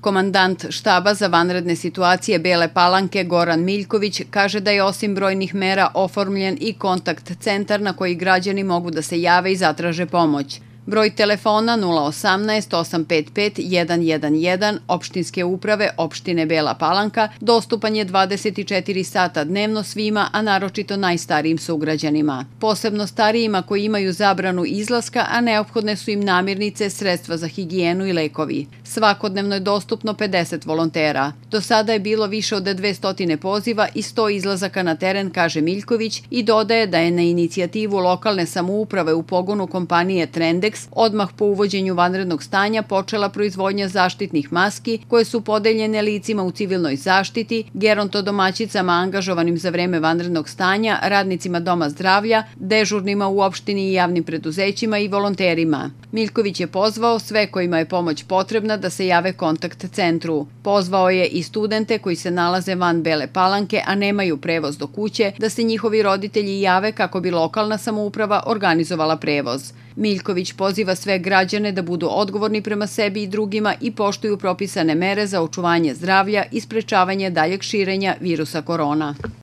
Komandant štaba za vanredne situacije Bele Palanke Goran Miljković kaže da je osim brojnih mera oformljen i kontakt centar na koji građani mogu da se jave i zatraže pomoć. Broj telefona 018 855 111 opštinske uprave opštine Bela Palanka dostupan je 24 sata dnevno svima, a naročito najstarijim sugrađanima. Posebno starijima koji imaju zabranu izlaska, a neophodne su im namirnice, sredstva za higijenu i lekovi. Svakodnevno je dostupno 50 volontera. Do sada je bilo više od 200 poziva i 100 izlazaka na teren, kaže Miljković, i dodaje da je na inicijativu lokalne samouprave u pogonu kompanije Trende Indeks odmah po uvođenju vanrednog stanja počela proizvodnja zaštitnih maski koje su podeljene licima u civilnoj zaštiti, gerontodomaćicama angažovanim za vreme vanrednog stanja, radnicima doma zdravlja, dežurnima u opštini i javnim preduzećima i volonterima. Miljković je pozvao sve kojima je pomoć potrebna da se jave kontakt centru. Pozvao je i studente koji se nalaze van Bele Palanke, a nemaju prevoz do kuće, da se njihovi roditelji jave kako bi lokalna samouprava organizovala prevoz. Miljković poziva sve građane da budu odgovorni prema sebi i drugima i poštuju propisane mere za očuvanje zdravlja i sprečavanje daljeg širenja virusa korona.